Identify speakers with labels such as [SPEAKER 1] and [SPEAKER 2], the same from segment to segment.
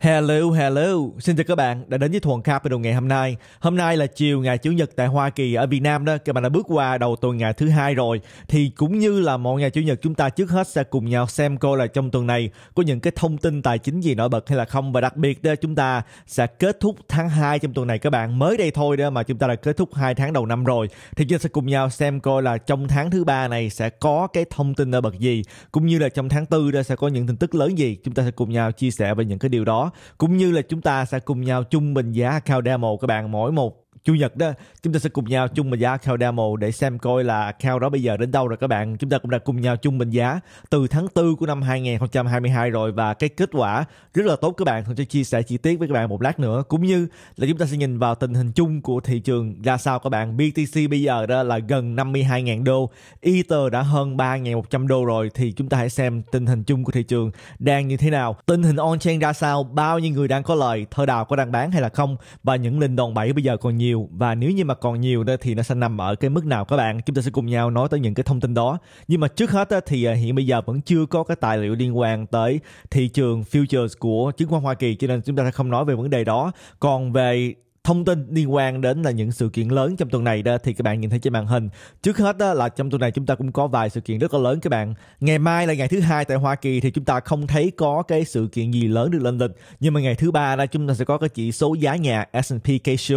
[SPEAKER 1] Hello, hello. Xin chào các bạn đã đến với Thuần Capital ngày hôm nay. Hôm nay là chiều ngày Chủ nhật tại Hoa Kỳ ở Việt Nam đó. Các bạn đã bước qua đầu tuần ngày thứ hai rồi. Thì cũng như là mọi ngày Chủ nhật chúng ta trước hết sẽ cùng nhau xem coi là trong tuần này có những cái thông tin tài chính gì nổi bật hay là không. Và đặc biệt đó chúng ta sẽ kết thúc tháng 2 trong tuần này các bạn. Mới đây thôi đó mà chúng ta đã kết thúc hai tháng đầu năm rồi. Thì chúng ta sẽ cùng nhau xem coi là trong tháng thứ ba này sẽ có cái thông tin nổi bật gì. Cũng như là trong tháng 4 đó sẽ có những tin tức lớn gì. Chúng ta sẽ cùng nhau chia sẻ về những cái điều đó cũng như là chúng ta sẽ cùng nhau chung bình giá account demo các bạn mỗi một chủ nhật đó chúng ta sẽ cùng nhau chung mình giá Cal Demo để xem coi là Cal đó bây giờ đến đâu rồi các bạn chúng ta cũng đã cùng nhau chung mình giá từ tháng 4 của năm 2022 rồi và cái kết quả rất là tốt các bạn tôi sẽ chia sẻ chi tiết với các bạn một lát nữa cũng như là chúng ta sẽ nhìn vào tình hình chung của thị trường ra sao các bạn BTC bây giờ đó là gần 52.000 đô Ether đã hơn 3.100 đô rồi thì chúng ta hãy xem tình hình chung của thị trường đang như thế nào tình hình on chain ra sao bao nhiêu người đang có lời thơ đào có đang bán hay là không và những linh đòn bẩy bây giờ còn nhiều nhiều và nếu như mà còn nhiều thì nó sẽ nằm ở cái mức nào các bạn chúng ta sẽ cùng nhau nói tới những cái thông tin đó nhưng mà trước hết thì à, hiện bây giờ vẫn chưa có cái tài liệu liên quan tới thị trường futures của chứng khoán Hoa Kỳ cho nên chúng ta sẽ không nói về vấn đề đó còn về thông tin liên quan đến là những sự kiện lớn trong tuần này đó thì các bạn nhìn thấy trên màn hình trước hết đó là trong tuần này chúng ta cũng có vài sự kiện rất là lớn các bạn ngày mai là ngày thứ hai tại Hoa Kỳ thì chúng ta không thấy có cái sự kiện gì lớn được lên lịch nhưng mà ngày thứ ba là chúng ta sẽ có cái chỉ số giá nhà S&P Case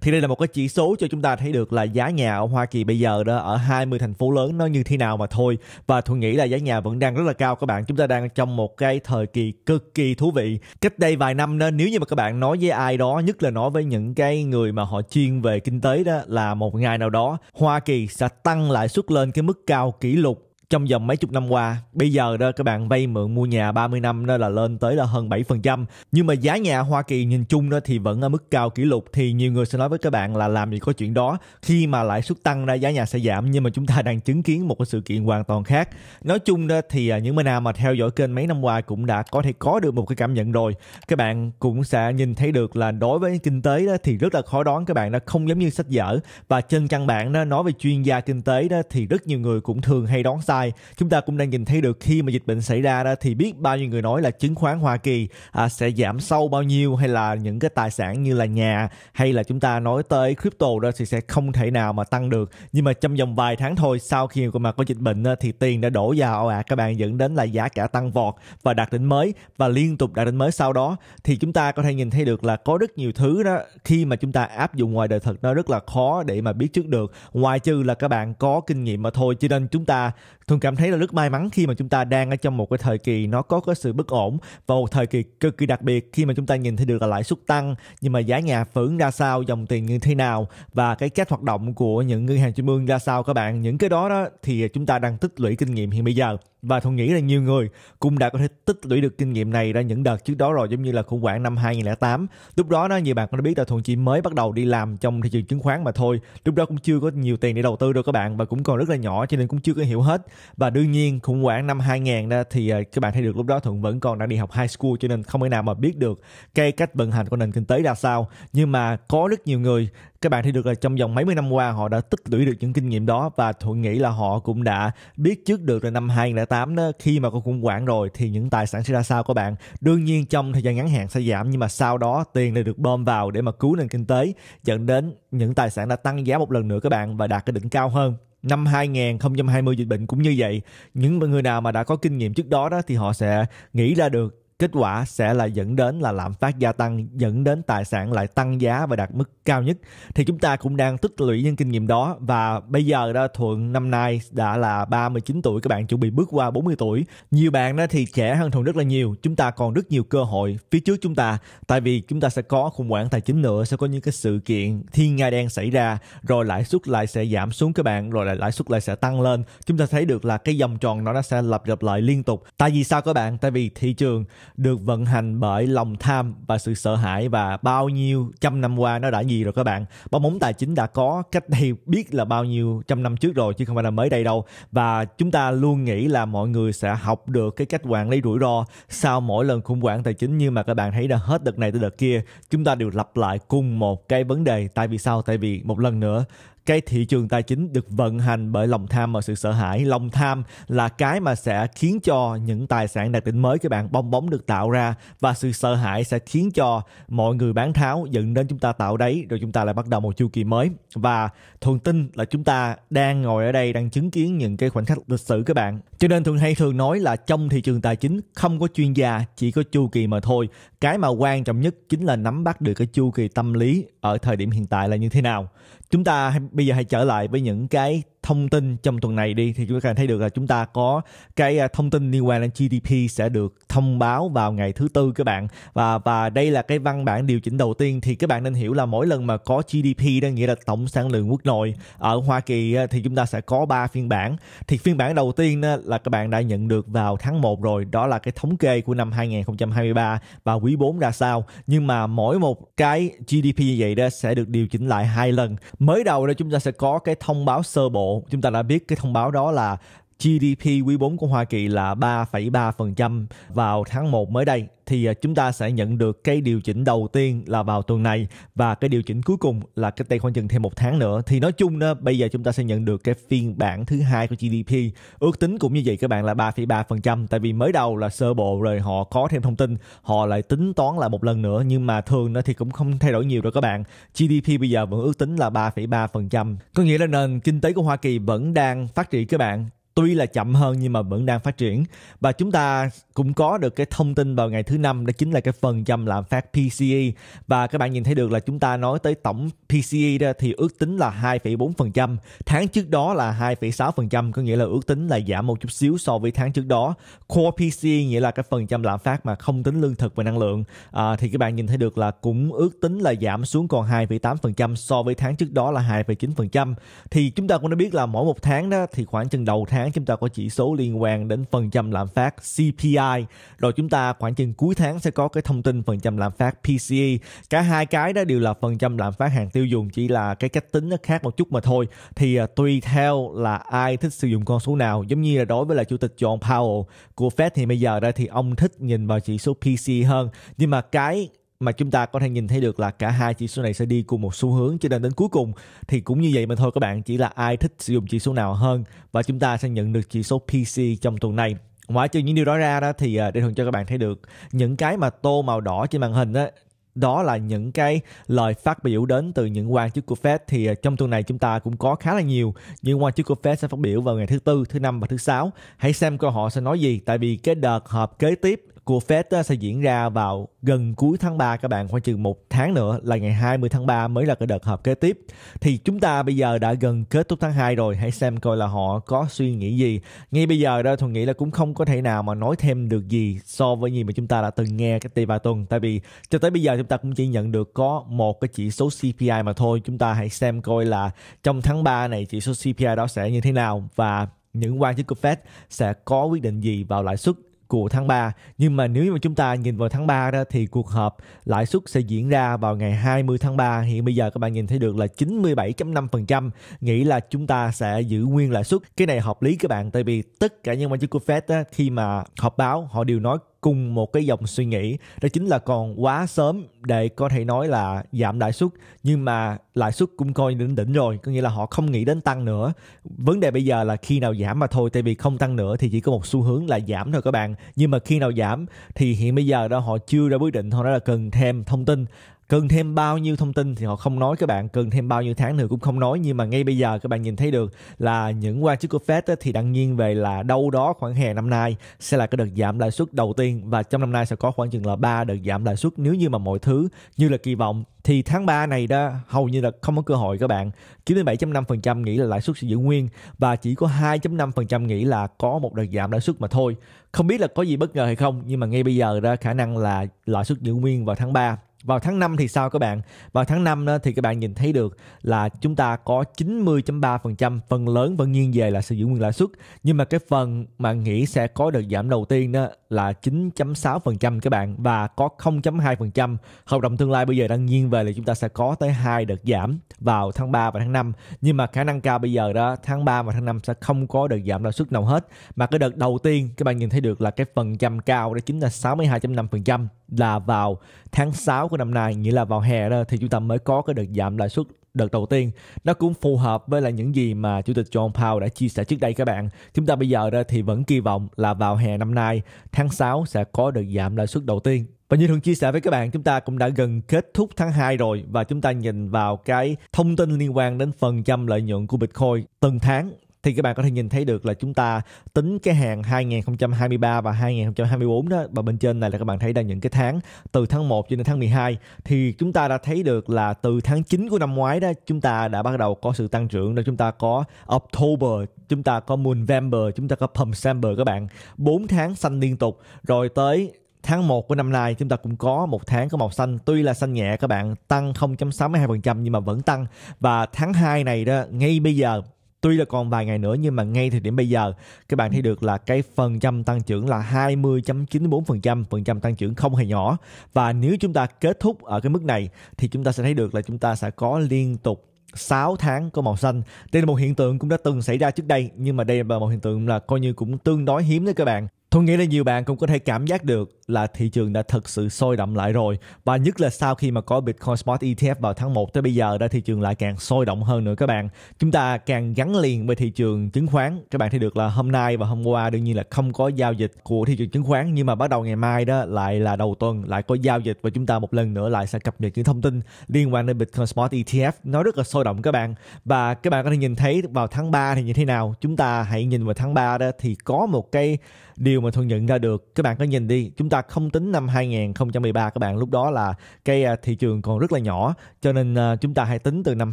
[SPEAKER 1] thì đây là một cái chỉ số cho chúng ta thấy được là giá nhà ở Hoa Kỳ bây giờ đó ở 20 thành phố lớn nó như thế nào mà thôi và tôi nghĩ là giá nhà vẫn đang rất là cao các bạn chúng ta đang trong một cái thời kỳ cực kỳ thú vị cách đây vài năm đó nếu như mà các bạn nói với ai đó nhất là nói với những những cái người mà họ chuyên về kinh tế đó là một ngày nào đó Hoa Kỳ sẽ tăng lãi suất lên cái mức cao kỷ lục trong vòng mấy chục năm qua bây giờ đó các bạn vay mượn mua nhà 30 năm nó là lên tới là hơn 7% nhưng mà giá nhà Hoa Kỳ nhìn chung đó thì vẫn ở mức cao kỷ lục thì nhiều người sẽ nói với các bạn là làm gì có chuyện đó khi mà lãi suất tăng ra giá nhà sẽ giảm nhưng mà chúng ta đang chứng kiến một cái sự kiện hoàn toàn khác nói chung đó thì à, những người nào mà theo dõi kênh mấy năm qua cũng đã có thể có được một cái cảm nhận rồi các bạn cũng sẽ nhìn thấy được là đối với kinh tế đó thì rất là khó đoán các bạn nó không giống như sách vở và chân căn bản đó nói về chuyên gia kinh tế đó thì rất nhiều người cũng thường hay đoán sai lai chúng ta cũng đang nhìn thấy được khi mà dịch bệnh xảy ra đó thì biết bao nhiêu người nói là chứng khoán Hoa Kỳ à, sẽ giảm sâu bao nhiêu hay là những cái tài sản như là nhà hay là chúng ta nói tới crypto đó thì sẽ không thể nào mà tăng được nhưng mà trong vòng vài tháng thôi sau khi mà có dịch bệnh đó, ờ, thì tiền đã đổ vào à các bạn dẫn đến là giá cả tăng vọt và đạt đỉnh mới và liên tục đạt đỉnh mới sau đó thì chúng ta có thể nhìn thấy được là có rất nhiều thứ đó khi mà chúng ta áp dụng ngoài đời thực nó rất là khó để mà biết trước được ngoài trừ là các bạn có kinh nghiệm mà thôi cho nên chúng ta hương cảm thấy là rất may mắn khi mà chúng ta đang ở trong một cái thời kỳ nó có cái sự bất ổn và một thời kỳ cực kỳ đặc biệt khi mà chúng ta nhìn thấy được là lãi suất tăng nhưng mà giá nhà vẫn ra sao dòng tiền như thế nào và cái cách hoạt động của những ngân hàng trung ương ra sao các bạn những cái đó đó thì chúng ta đang tích lũy kinh nghiệm hiện bây giờ và thuận nghĩ là nhiều người cũng đã có thể tích lũy được kinh nghiệm này ra những đợt trước đó rồi giống như là khủng hoảng năm 2008 lúc đó đó nhiều bạn cũng đã biết là thuận chỉ mới bắt đầu đi làm trong thị trường chứng khoán mà thôi lúc đó cũng chưa có nhiều tiền để đầu tư đâu các bạn và cũng còn rất là nhỏ cho nên cũng chưa có hiểu hết và đương nhiên khủng hoảng năm 2000 đó thì à, các bạn thấy được lúc đó thuận vẫn còn đang đi học high school cho nên không thể nào mà biết được cái cách vận hành của nền kinh tế ra sao nhưng mà có rất nhiều người các bạn thấy được là trong vòng mấy mươi năm qua họ đã tích lũy được những kinh nghiệm đó và thuận nghĩ là họ cũng đã biết trước được là năm 2008 2008 đó khi mà có khủng hoảng rồi thì những tài sản sẽ ra sao các bạn đương nhiên trong thời gian ngắn hạn sẽ giảm nhưng mà sau đó tiền lại được bơm vào để mà cứu nền kinh tế dẫn đến những tài sản đã tăng giá một lần nữa các bạn và đạt cái đỉnh cao hơn năm 2020 dịch bệnh cũng như vậy những người nào mà đã có kinh nghiệm trước đó đó thì họ sẽ nghĩ ra được kết quả sẽ là dẫn đến là lạm phát gia tăng dẫn đến tài sản lại tăng giá và đạt mức cao nhất thì chúng ta cũng đang tích lũy những kinh nghiệm đó và bây giờ đó thuận năm nay đã là 39 tuổi các bạn chuẩn bị bước qua 40 tuổi nhiều bạn đó thì trẻ hơn thuận rất là nhiều chúng ta còn rất nhiều cơ hội phía trước chúng ta tại vì chúng ta sẽ có khủng hoảng tài chính nữa sẽ có những cái sự kiện thiên nga đen xảy ra rồi lãi suất lại sẽ giảm xuống các bạn rồi lại lãi suất lại sẽ tăng lên chúng ta thấy được là cái dòng tròn nó nó sẽ lặp lặp lại liên tục tại vì sao các bạn tại vì thị trường được vận hành bởi lòng tham và sự sợ hãi và bao nhiêu trăm năm qua nó đã gì rồi các bạn bong bóng tài chính đã có cách đây biết là bao nhiêu trăm năm trước rồi chứ không phải là mới đây đâu và chúng ta luôn nghĩ là mọi người sẽ học được cái cách quản lý rủi ro sau mỗi lần khủng hoảng tài chính nhưng mà các bạn thấy là hết đợt này tới đợt kia chúng ta đều lặp lại cùng một cái vấn đề tại vì sao tại vì một lần nữa cái thị trường tài chính được vận hành bởi lòng tham và sự sợ hãi lòng tham là cái mà sẽ khiến cho những tài sản đạt đỉnh mới các bạn bong bóng được tạo ra và sự sợ hãi sẽ khiến cho mọi người bán tháo dẫn đến chúng ta tạo đáy rồi chúng ta lại bắt đầu một chu kỳ mới và thường tin là chúng ta đang ngồi ở đây đang chứng kiến những cái khoảnh khắc lịch sử các bạn cho nên thường hay thường nói là trong thị trường tài chính không có chuyên gia chỉ có chu kỳ mà thôi cái mà quan trọng nhất chính là nắm bắt được cái chu kỳ tâm lý ở thời điểm hiện tại là như thế nào chúng ta bây giờ hãy trở lại với những cái thông tin trong tuần này đi thì chúng ta thấy được là chúng ta có cái à, thông tin liên quan đến GDP sẽ được thông báo vào ngày thứ tư các bạn và và đây là cái văn bản điều chỉnh đầu tiên thì các bạn nên hiểu là mỗi lần mà có GDP đó nghĩa là tổng sản lượng quốc nội ở Hoa Kỳ à, thì chúng ta sẽ có 3 phiên bản thì phiên bản đầu tiên là các bạn đã nhận được vào tháng 1 rồi đó là cái thống kê của năm 2023 và quý 4 ra sao nhưng mà mỗi một cái GDP như vậy đó sẽ được điều chỉnh lại hai lần mới đầu đó chúng ta sẽ có cái thông báo sơ bộ chúng ta đã biết cái thông báo đó là GDP quý 4 của Hoa Kỳ là 3,3% vào tháng 1 mới đây thì à, chúng ta sẽ nhận được cái điều chỉnh đầu tiên là vào tuần này và cái điều chỉnh cuối cùng là cách đây khoảng chừng thêm một tháng nữa thì nói chung đó bây giờ chúng ta sẽ nhận được cái phiên bản thứ hai của GDP ước tính cũng như vậy các bạn là 3,3% tại vì mới đầu là sơ bộ rồi họ có thêm thông tin họ lại tính toán lại một lần nữa nhưng mà thường nó thì cũng không thay đổi nhiều đâu các bạn GDP bây giờ vẫn ước tính là 3,3% có nghĩa là nền kinh tế của Hoa Kỳ vẫn đang phát triển các bạn tuy là chậm hơn nhưng mà vẫn đang phát triển và chúng ta cũng có được cái thông tin vào ngày thứ năm đó chính là cái phần trăm lạm phát PCE và các bạn nhìn thấy được là chúng ta nói tới tổng PCE đó thì ước tính là 2,4% tháng trước đó là 2,6% có nghĩa là ước tính là giảm một chút xíu so với tháng trước đó core PCE nghĩa là cái phần trăm lạm phát mà không tính lương thực và năng lượng à, thì các bạn nhìn thấy được là cũng ước tính là giảm xuống còn 2,8% so với tháng trước đó là 2,9% thì chúng ta cũng đã biết là mỗi một tháng đó thì khoảng chừng đầu tháng tháng chúng ta có chỉ số liên quan đến phần trăm lạm phát CPI rồi chúng ta khoảng chừng cuối tháng sẽ có cái thông tin phần trăm lạm phát PCE cả hai cái đó đều là phần trăm lạm phát hàng tiêu dùng chỉ là cái cách tính nó khác một chút mà thôi thì à, tùy theo là ai thích sử dụng con số nào giống như là đối với là chủ tịch John Powell của Fed thì bây giờ đây thì ông thích nhìn vào chỉ số PCE hơn nhưng mà cái mà chúng ta có thể nhìn thấy được là cả hai chỉ số này sẽ đi cùng một xu hướng cho nên đến cuối cùng thì cũng như vậy mà thôi các bạn chỉ là ai thích sử dụng chỉ số nào hơn và chúng ta sẽ nhận được chỉ số PC trong tuần này ngoài trừ những điều đó ra đó thì à, để thường cho các bạn thấy được những cái mà tô màu đỏ trên màn hình đó đó là những cái lời phát biểu đến từ những quan chức của Fed thì à, trong tuần này chúng ta cũng có khá là nhiều những quan chức của Fed sẽ phát biểu vào ngày thứ tư, thứ năm và thứ sáu. Hãy xem coi họ sẽ nói gì tại vì cái đợt họp kế tiếp của Fed ờ, sẽ diễn ra vào gần cuối tháng 3 các bạn khoảng chừng một tháng nữa là ngày 20 tháng 3 mới là cái đợt họp kế tiếp thì chúng ta bây giờ đã gần kết thúc tháng 2 rồi hãy xem coi là họ có suy nghĩ gì ngay bây giờ đó tôi nghĩ là cũng không có thể nào mà nói thêm được gì so với gì mà chúng ta đã từng nghe cái tây ba tuần tại vì cho tới bây giờ chúng ta cũng chỉ nhận được có một cái chỉ số CPI mà thôi chúng ta hãy xem coi là trong tháng 3 này chỉ số CPI đó sẽ như thế nào và những quan chức của Fed sẽ có quyết định gì vào lãi suất của tháng 3. Nhưng mà nếu mà chúng ta nhìn vào tháng 3 đó thì cuộc họp lãi suất sẽ diễn ra vào ngày 20 tháng 3. Hiện bây giờ các bạn nhìn thấy được là 97.5% nghĩ là chúng ta sẽ giữ nguyên lãi suất. Cái này hợp lý các bạn tại vì tất cả những quan chức của Fed á, khi mà họp báo họ đều nói cùng một cái dòng suy nghĩ đó chính là còn quá sớm để có thể nói là giảm lãi suất nhưng mà lãi suất cũng coi đến đỉnh rồi có nghĩa là họ không nghĩ đến tăng nữa vấn đề bây giờ là khi nào giảm mà thôi tại vì không tăng nữa thì chỉ có một xu hướng là giảm thôi các bạn nhưng mà khi nào giảm thì hiện bây giờ đó họ chưa ra quyết định họ nói là cần thêm thông tin cần thêm bao nhiêu thông tin thì họ không nói các bạn cần thêm bao nhiêu tháng nữa cũng không nói nhưng mà ngay bây giờ các bạn nhìn thấy được là những quan chức của Fed thì đang nghiêng về là đâu đó khoảng hè năm nay sẽ là cái đợt giảm lãi suất đầu tiên và trong năm nay sẽ có khoảng chừng là ba đợt giảm lãi suất nếu như mà mọi thứ như là kỳ vọng thì tháng 3 này đó hầu như là không có cơ hội các bạn 97.5% nghĩ là lãi suất sẽ giữ nguyên và chỉ có 2.5% nghĩ là có một đợt giảm lãi suất mà thôi không biết là có gì bất ngờ hay không nhưng mà ngay bây giờ đó khả năng là lãi suất giữ nguyên vào tháng 3 vào tháng 5 thì sao các bạn? Vào tháng 5 thì các bạn nhìn thấy được là chúng ta có 90.3% phần lớn vẫn nghiêng về là sự giữ nguyên lãi suất nhưng mà cái phần mà nghĩ sẽ có được giảm đầu tiên đó là 9.6% các bạn và có 0.2% hợp đồng tương lai bây giờ đang nghiêng về là chúng ta sẽ có tới hai đợt giảm vào tháng 3 và tháng 5 nhưng mà khả năng cao bây giờ đó tháng 3 và tháng 5 sẽ không có đợt giảm lãi suất nào hết mà cái đợt đầu tiên các bạn nhìn thấy được là cái phần trăm cao đó chính là 62.5% là vào tháng 6 của năm nay nghĩa là vào hè đó thì chúng ta mới có cái đợt giảm lãi suất đợt đầu tiên nó cũng phù hợp với là những gì mà chủ tịch John Powell đã chia sẻ trước đây các bạn chúng ta bây giờ đó thì vẫn kỳ vọng là vào hè năm nay tháng 6 sẽ có đợt giảm lãi suất đầu tiên và như thường chia sẻ với các bạn, chúng ta cũng đã gần kết thúc tháng 2 rồi và chúng ta nhìn vào cái thông tin liên quan đến phần trăm lợi nhuận của Bitcoin từng tháng thì các bạn có thể nhìn thấy được là chúng ta tính cái hàng 2023 và 2024 đó và bên trên này là các bạn thấy đang những cái tháng từ tháng 1 cho đến tháng 12 thì chúng ta đã thấy được là từ tháng 9 của năm ngoái đó chúng ta đã bắt đầu có sự tăng trưởng đó chúng ta có October chúng ta có November chúng ta có December các bạn 4 tháng xanh liên tục rồi tới tháng 1 của năm nay chúng ta cũng có một tháng có màu xanh tuy là xanh nhẹ các bạn tăng 0.62% nhưng mà vẫn tăng và tháng 2 này đó ngay bây giờ tuy là còn vài ngày nữa nhưng mà ngay thời điểm bây giờ các bạn thấy được là cái phần trăm tăng trưởng là 20.94% phần trăm tăng trưởng không hề nhỏ và nếu chúng ta kết thúc ở cái mức này thì chúng ta sẽ thấy được là chúng ta sẽ có liên tục 6 tháng có màu xanh. Đây là một hiện tượng cũng đã từng xảy ra trước đây nhưng mà đây là một hiện tượng là coi như cũng tương đối hiếm đấy các bạn. Tôi nghĩ là nhiều bạn cũng có thể cảm giác được là thị trường đã thật sự sôi động lại rồi và nhất là sau khi mà có Bitcoin Spot ETF vào tháng 1 tới bây giờ đã thị trường lại càng sôi động hơn nữa các bạn. Chúng ta càng gắn liền với thị trường chứng khoán. Các bạn thấy được là hôm nay và hôm qua đương nhiên là không có giao dịch của thị trường chứng khoán nhưng mà bắt đầu ngày mai đó lại là đầu tuần lại có giao dịch và chúng ta một lần nữa lại sẽ cập nhật những thông tin liên quan đến Bitcoin Spot ETF. Nó rất là sôi động các bạn. Và các bạn có thể nhìn thấy vào tháng 3 thì như thế nào? Chúng ta hãy nhìn vào tháng 3 đó thì có một cái điều mà thu nhận ra được các bạn có nhìn đi chúng ta không tính năm 2013 các bạn lúc đó là cái à, thị trường còn rất là nhỏ cho nên à, chúng ta hãy tính từ năm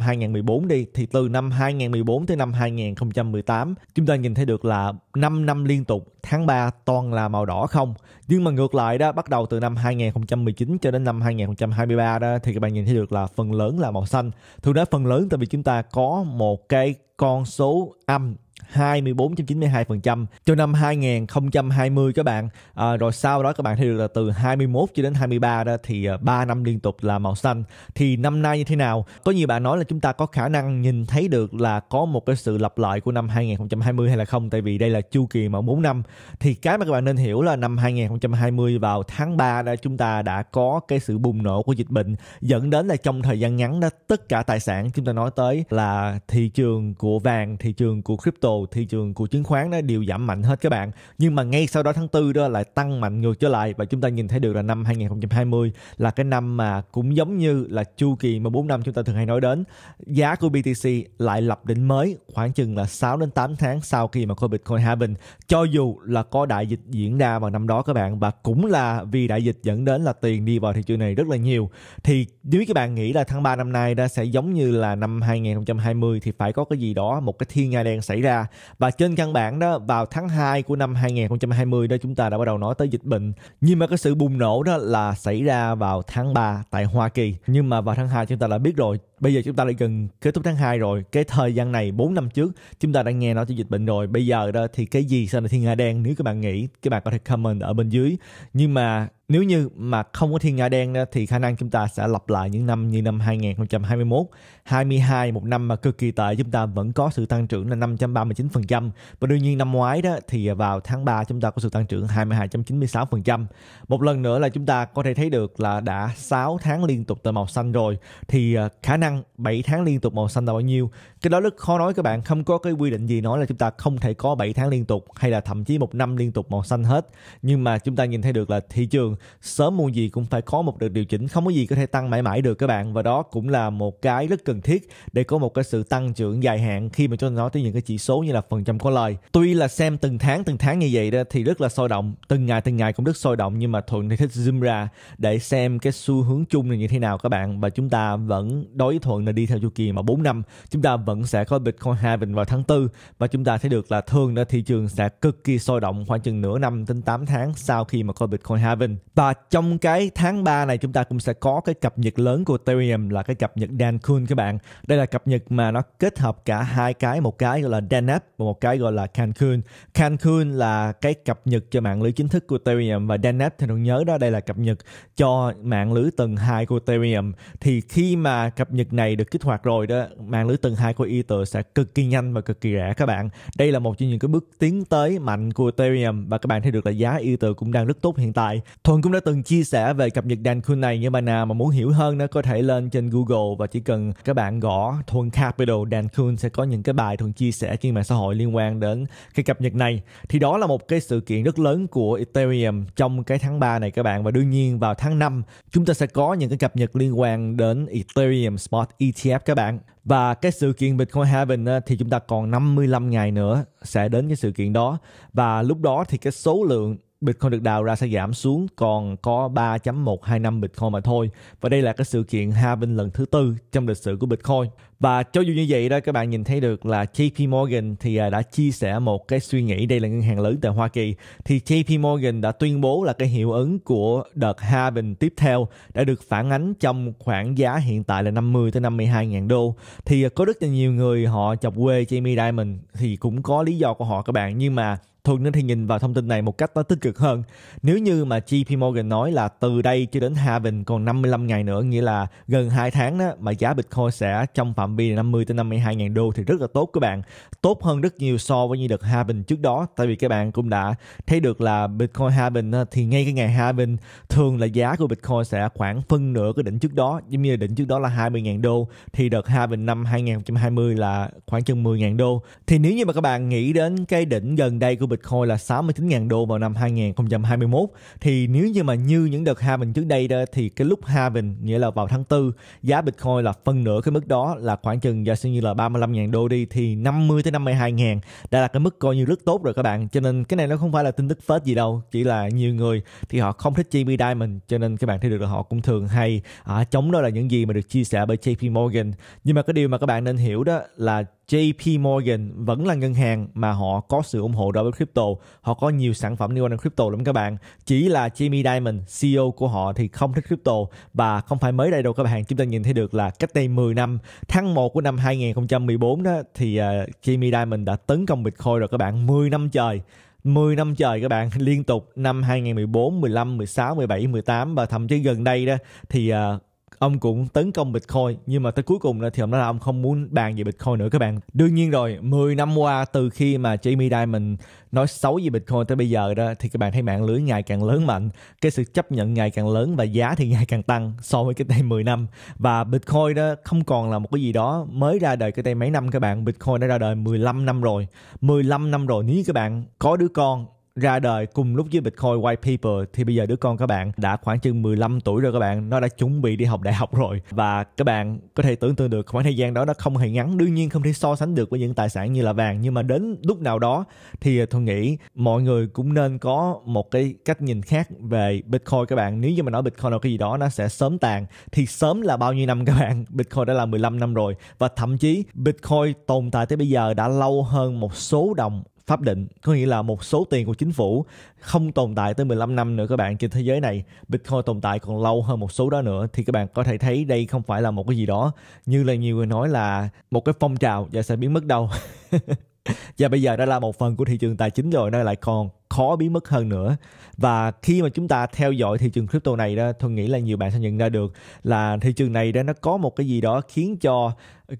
[SPEAKER 1] 2014 đi thì từ năm 2014 tới năm 2018 chúng ta nhìn thấy được là 5 năm liên tục tháng 3 toàn là màu đỏ không nhưng mà ngược lại đó bắt đầu từ năm 2019 cho đến năm 2023 đó thì các bạn nhìn thấy được là phần lớn là màu xanh thường đó phần lớn tại vì chúng ta có một cái con số âm 24.92% cho năm 2020 các bạn à, rồi sau đó các bạn thấy được là từ 21 cho đến 23 đó thì 3 à, năm liên tục là màu xanh thì năm nay như thế nào có nhiều bạn nói là chúng ta có khả năng nhìn thấy được là có một cái sự lặp lại của năm 2020 hay là không tại vì đây là chu kỳ mà 4 năm thì cái mà các bạn nên hiểu là năm 2020 vào tháng 3 đó chúng ta đã có cái sự bùng nổ của dịch bệnh dẫn đến là trong thời gian ngắn đó tất cả tài sản chúng ta nói tới là thị trường của vàng thị trường của crypto thị trường của chứng khoán nó đều giảm mạnh hết các bạn nhưng mà ngay sau đó tháng tư đó lại tăng mạnh ngược trở lại và chúng ta nhìn thấy được là năm 2020 là cái năm mà cũng giống như là chu kỳ mà 4 năm chúng ta thường hay nói đến giá của BTC lại lập đỉnh mới khoảng chừng là 6 đến 8 tháng sau khi mà Covid Bitcoin hạ bình cho dù là có đại dịch diễn ra vào năm đó các bạn và cũng là vì đại dịch dẫn đến là tiền đi vào thị trường này rất là nhiều thì nếu các bạn nghĩ là tháng 3 năm nay đã sẽ giống như là năm 2020 thì phải có cái gì đó một cái thiên nga đen xảy ra và trên căn bản đó vào tháng 2 của năm 2020 đó chúng ta đã bắt đầu nói tới dịch bệnh nhưng mà cái sự bùng nổ đó là xảy ra vào tháng 3 tại Hoa Kỳ nhưng mà vào tháng 2 chúng ta đã biết rồi Bây giờ chúng ta lại gần kết thúc tháng 2 rồi. Cái thời gian này 4 năm trước chúng ta đã nghe nói tới dịch bệnh rồi. Bây giờ đó thì cái gì sẽ là thiên nga đen nếu các bạn nghĩ các bạn có thể comment ở bên dưới. Nhưng mà nếu như mà không có thiên nga đen đó, thì khả năng chúng ta sẽ lặp lại những năm như năm 2021, 22 một năm mà cực kỳ tệ chúng ta vẫn có sự tăng trưởng là 539% và đương nhiên năm ngoái đó thì vào tháng 3 chúng ta có sự tăng trưởng 22.96%. Một lần nữa là chúng ta có thể thấy được là đã 6 tháng liên tục tờ màu xanh rồi thì à, khả năng tăng 7 tháng liên tục màu xanh là bao nhiêu cái đó rất khó nói các bạn không có cái quy định gì nói là chúng ta không thể có 7 tháng liên tục hay là thậm chí một năm liên tục màu xanh hết nhưng mà chúng ta nhìn thấy được là thị trường sớm muộn gì cũng phải có một đợt điều chỉnh không có gì có thể tăng mãi mãi được các bạn và đó cũng là một cái rất cần thiết để có một cái sự tăng trưởng dài hạn khi mà chúng ta nói tới những cái chỉ số như là phần trăm có lời tuy là xem từng tháng từng tháng như vậy đó thì rất là sôi động từng ngày từng ngày cũng rất sôi động nhưng mà thuận thì thích zoom ra để xem cái xu hướng chung là như thế nào các bạn và chúng ta vẫn đối thuận là đi theo chu kỳ mà 4 năm chúng ta vẫn sẽ có Bitcoin halving vào tháng 4 và chúng ta thấy được là thường là thị trường sẽ cực kỳ sôi động khoảng chừng nửa năm đến 8 tháng sau khi mà có Bitcoin halving và trong cái tháng 3 này chúng ta cũng sẽ có cái cập nhật lớn của Ethereum là cái cập nhật Dan Kuhn các bạn đây là cập nhật mà nó kết hợp cả hai cái một cái gọi là Dan App và một cái gọi là Cancun Cancun là cái cập nhật cho mạng lưới chính thức của Ethereum và Dan App thì nhớ đó đây là cập nhật cho mạng lưới tầng 2 của Ethereum thì khi mà cập nhật này được kích hoạt rồi đó mạng lưới tầng 2 của Ether sẽ cực kỳ nhanh và cực kỳ rẻ các bạn đây là một trong những cái bước tiến tới mạnh của Ethereum và các bạn thấy được là giá Ether cũng đang rất tốt hiện tại Thuận cũng đã từng chia sẻ về cập nhật Dancun này nhưng mà nào mà muốn hiểu hơn nó có thể lên trên Google và chỉ cần các bạn gõ Thuận Capital Dan Dancun sẽ có những cái bài Thuận chia sẻ trên mạng xã hội liên quan đến cái cập nhật này thì đó là một cái sự kiện rất lớn của Ethereum trong cái tháng 3 này các bạn và đương nhiên vào tháng 5 chúng ta sẽ có những cái cập nhật liên quan đến Ethereum Spot ETF các bạn. Và cái sự kiện Bitcoin Heaven thì chúng ta còn 55 ngày nữa sẽ đến cái sự kiện đó và lúc đó thì cái số lượng Bitcoin được đào ra sẽ giảm xuống còn có 3.125 Bitcoin mà thôi. Và đây là cái sự kiện halving lần thứ tư trong lịch sử của Bitcoin. Và cho dù như vậy đó các bạn nhìn thấy được là JP Morgan thì à, đã chia sẻ một cái suy nghĩ đây là ngân hàng lớn tại Hoa Kỳ thì JP Morgan đã tuyên bố là cái hiệu ứng của đợt halving tiếp theo đã được phản ánh trong khoảng giá hiện tại là 50 tới 52 ngàn đô thì à, có rất là nhiều người họ chọc quê Jamie Diamond thì cũng có lý do của họ các bạn nhưng mà Thuận nên thì nhìn vào thông tin này một cách nó tích cực hơn. Nếu như mà JP Morgan nói là từ đây cho đến halving còn 55 ngày nữa, nghĩa là gần 2 tháng đó mà giá Bitcoin sẽ trong phạm vi 50 tới 52 ngàn đô thì rất là tốt các bạn. Tốt hơn rất nhiều so với như đợt halving trước đó tại vì các bạn cũng đã thấy được là Bitcoin halving ờ, thì ngay cái ngày halving thường là giá của Bitcoin sẽ khoảng phân nửa cái đỉnh trước đó, giống như đỉnh trước đó là 20 ngàn đô thì đợt halving năm 2020 là khoảng chừng 10 ngàn đô. Thì nếu như mà các bạn nghĩ đến cái đỉnh gần đây của Bitcoin là 69.000 đô vào năm 2021 thì nếu như mà như những đợt halving trước đây đó, thì cái lúc halving nghĩa là vào tháng 4 giá Bitcoin là phân nửa cái mức đó là khoảng chừng giả sử như là 35.000 đô đi thì 50 tới 52.000 đã là cái mức coi như rất tốt rồi các bạn cho nên cái này nó không phải là tin tức phết gì đâu chỉ là nhiều người thì họ không thích JP Diamond cho nên các bạn thấy được là họ cũng thường hay à, chống đó là những gì mà được chia sẻ bởi JP Morgan nhưng mà cái điều mà các bạn nên hiểu đó là JP Morgan vẫn là ngân hàng mà họ có sự ủng hộ đối với crypto. Họ có nhiều sản phẩm liên quan đến crypto lắm các bạn. Chỉ là Jamie Dimon, CEO của họ thì không thích crypto và không phải mới đây đâu các bạn. Chúng ta nhìn thấy được là cách đây 10 năm, tháng 1 của năm 2014 đó thì uh, Jamie Dimon đã tấn công Bitcoin rồi các bạn, 10 năm trời. 10 năm trời các bạn liên tục năm 2014, 15, 16, 17, 18 và thậm chí gần đây đó thì uh, ông cũng tấn công Bitcoin nhưng mà tới cuối cùng là thì ông nói là ông không muốn bàn về Bitcoin nữa các bạn. Đương nhiên rồi, 10 năm qua từ khi mà Jamie Dimon nói xấu về Bitcoin tới bây giờ đó thì các bạn thấy mạng lưới ngày càng lớn mạnh, cái sự chấp nhận ngày càng lớn và giá thì ngày càng tăng so với cái tay 10 năm và Bitcoin đó không còn là một cái gì đó mới ra đời cái tay mấy năm các bạn, Bitcoin đã ra đời 15 năm rồi. 15 năm rồi nếu các bạn có đứa con ra đời cùng lúc với Bitcoin White Paper thì bây giờ đứa con các bạn đã khoảng chừng 15 tuổi rồi các bạn nó đã chuẩn bị đi học đại học rồi và các bạn có thể tưởng tượng được khoảng thời gian đó nó không hề ngắn đương nhiên không thể so sánh được với những tài sản như là vàng nhưng mà đến lúc nào đó thì tôi nghĩ mọi người cũng nên có một cái cách nhìn khác về Bitcoin các bạn nếu như mà nói Bitcoin là cái gì đó nó sẽ sớm tàn thì sớm là bao nhiêu năm các bạn Bitcoin đã là 15 năm rồi và thậm chí Bitcoin tồn tại tới bây giờ đã lâu hơn một số đồng pháp định có nghĩa là một số tiền của chính phủ không tồn tại tới 15 năm nữa các bạn trên thế giới này Bitcoin tồn tại còn lâu hơn một số đó nữa thì các bạn có thể thấy đây không phải là một cái gì đó như là nhiều người nói là một cái phong trào và sẽ biến mất đâu và bây giờ đã là một phần của thị trường tài chính rồi nó lại còn khó biến mất hơn nữa và khi mà chúng ta theo dõi thị trường crypto này đó tôi nghĩ là nhiều bạn sẽ nhận ra được là thị trường này đó nó có một cái gì đó khiến cho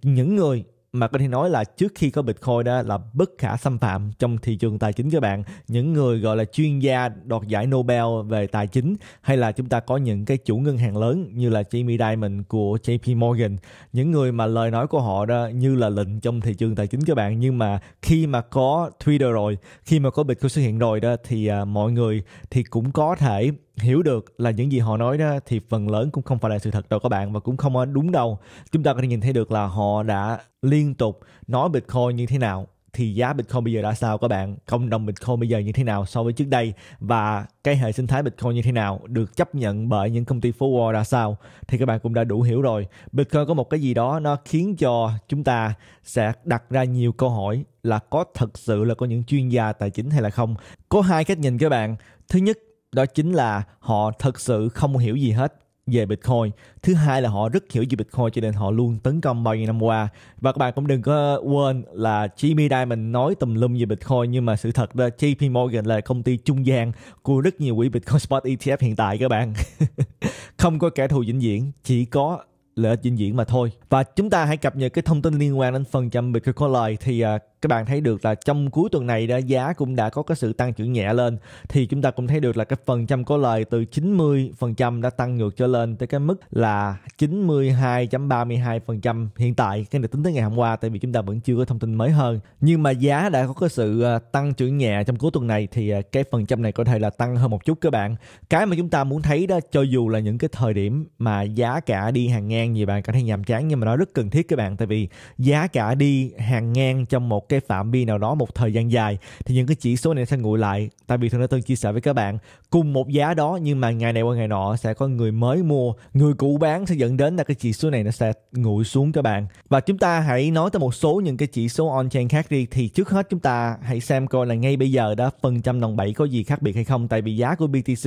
[SPEAKER 1] những người mà có thể nói là trước khi có Bitcoin đó là bất khả xâm phạm trong thị trường tài chính các bạn. Những người gọi là chuyên gia đoạt giải Nobel về tài chính hay là chúng ta có những cái chủ ngân hàng lớn như là Jamie Dimon của JP Morgan, những người mà lời nói của họ đó như là lệnh trong thị trường tài chính các bạn nhưng mà khi mà có Twitter rồi, khi mà có Bitcoin xuất hiện rồi đó thì à, mọi người thì cũng có thể hiểu được là những gì họ nói đó thì phần lớn cũng không phải là sự thật đâu các bạn và cũng không đúng đâu chúng ta có thể nhìn thấy được là họ đã liên tục nói bitcoin như thế nào thì giá Bitcoin bây giờ đã sao các bạn? Cộng đồng Bitcoin bây giờ như thế nào so với trước đây? Và cái hệ sinh thái Bitcoin như thế nào được chấp nhận bởi những công ty forward Wall ra sao? Thì các bạn cũng đã đủ hiểu rồi. Bitcoin có một cái gì đó nó khiến cho chúng ta sẽ đặt ra nhiều câu hỏi là có thật sự là có những chuyên gia tài chính hay là không? Có hai cách nhìn các bạn. Thứ nhất đó chính là họ thật sự không hiểu gì hết về Bitcoin. Thứ hai là họ rất hiểu về Bitcoin cho nên họ luôn tấn công bao nhiêu năm qua. Và các bạn cũng đừng có quên là Jimmy Diamond nói tùm lum về Bitcoin nhưng mà sự thật là JP Morgan là công ty trung gian của rất nhiều quỹ Bitcoin Spot ETF hiện tại các bạn. không có kẻ thù vĩnh viễn, chỉ có lợi ích vĩnh viễn mà thôi. Và chúng ta hãy cập nhật cái thông tin liên quan đến phần trăm Bitcoin lời thì uh, các bạn thấy được là trong cuối tuần này đó giá cũng đã có cái sự tăng trưởng nhẹ lên thì chúng ta cũng thấy được là cái phần trăm có lời từ 90% đã tăng ngược trở lên tới cái mức là 92.32% hiện tại cái này tính tới ngày hôm qua tại vì chúng ta vẫn chưa có thông tin mới hơn nhưng mà giá đã có cái sự ờ, tăng trưởng nhẹ trong cuối tuần này thì ờ, cái phần trăm này có thể là tăng hơn một chút các bạn cái mà chúng ta muốn thấy đó cho dù là những cái thời điểm mà giá cả đi hàng ngang gì bạn có thể nhàm chán nhưng mà nó rất cần thiết các bạn tại vì giá cả đi hàng ngang trong một cái phạm vi nào đó một thời gian dài thì những cái chỉ số này sẽ nguội lại tại vì thường đã từng chia sẻ với các bạn cùng một giá đó nhưng mà ngày này qua ngày nọ sẽ có người mới mua người cũ bán sẽ dẫn đến là cái chỉ số này nó sẽ nguội xuống các bạn và chúng ta hãy nói tới một số những cái chỉ số on chain khác đi thì trước hết chúng ta hãy xem coi là ngay bây giờ đó phần trăm đồng bảy có gì khác biệt hay không tại vì giá của BTC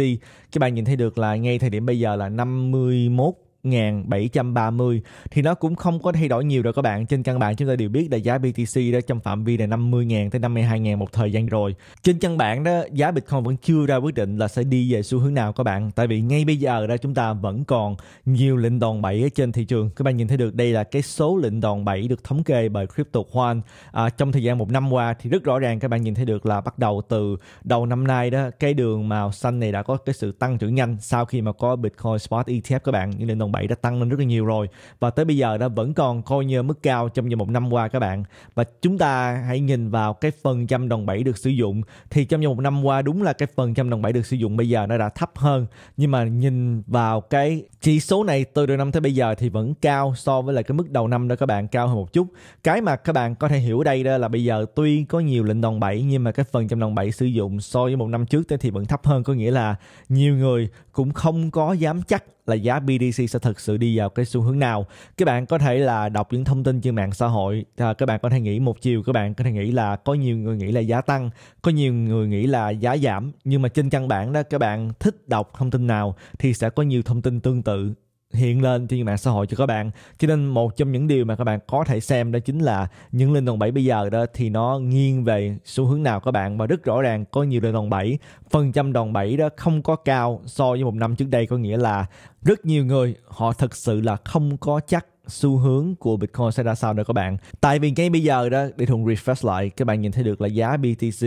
[SPEAKER 1] các bạn nhìn thấy được là ngay thời điểm bây giờ là 51 1730 thì nó cũng không có thay đổi nhiều rồi các bạn. Trên căn bản chúng ta đều biết là giá BTC đã trong phạm vi là 50.000 tới 52.000 một thời gian rồi. Trên căn bản đó giá Bitcoin vẫn chưa ra quyết định là sẽ đi về xu hướng nào các bạn. Tại vì ngay bây giờ đó chúng ta vẫn còn nhiều lệnh đòn bẩy ở trên thị trường. Các bạn nhìn thấy được đây là cái số lệnh đòn bẩy được thống kê bởi Crypto One à, trong thời gian một năm qua thì rất rõ ràng các bạn nhìn thấy được là bắt đầu từ đầu năm nay đó cái đường màu xanh này đã có cái sự tăng trưởng nhanh sau khi mà có Bitcoin Spot ETF các bạn những lệnh đòn 7 đã tăng lên rất là nhiều rồi và tới bây giờ nó vẫn còn coi như mức cao trong vòng một năm qua các bạn và chúng ta hãy nhìn vào cái phần trăm đồng 7 được sử dụng thì trong vòng một năm qua đúng là cái phần trăm đồng 7 được sử dụng bây giờ nó đã thấp hơn nhưng mà nhìn vào cái chỉ số này từ đầu năm tới bây giờ thì vẫn cao so với lại cái mức đầu năm đó các bạn cao hơn một chút cái mà các bạn có thể hiểu đây đó là bây giờ tuy có nhiều lệnh đồng 7 nhưng mà cái phần trăm đồng 7 sử dụng so với một năm trước thì vẫn thấp hơn có nghĩa là nhiều người cũng không có dám chắc là giá BTC sẽ thực sự đi vào cái xu hướng nào các bạn có thể là đọc những thông tin trên mạng xã hội à, các bạn có thể nghĩ một chiều các bạn có thể nghĩ là có nhiều người nghĩ là giá tăng có nhiều người nghĩ là giá giảm nhưng mà trên căn bản đó các bạn thích đọc thông tin nào thì sẽ có nhiều thông tin tương tự hiện lên trên mạng xã hội cho các bạn cho nên một trong những điều mà các bạn có thể xem đó chính là những lên đòn 7 bây giờ đó thì nó nghiêng về xu hướng nào các bạn và rất rõ ràng có nhiều lên đòn 7 phần trăm đòn 7 đó không có cao so với một năm trước đây có nghĩa là rất nhiều người họ thực sự là không có chắc xu hướng của Bitcoin sẽ ra sao nữa các bạn. Tại vì ngay bây giờ đó, để thùng refresh lại, các bạn nhìn thấy được là giá BTC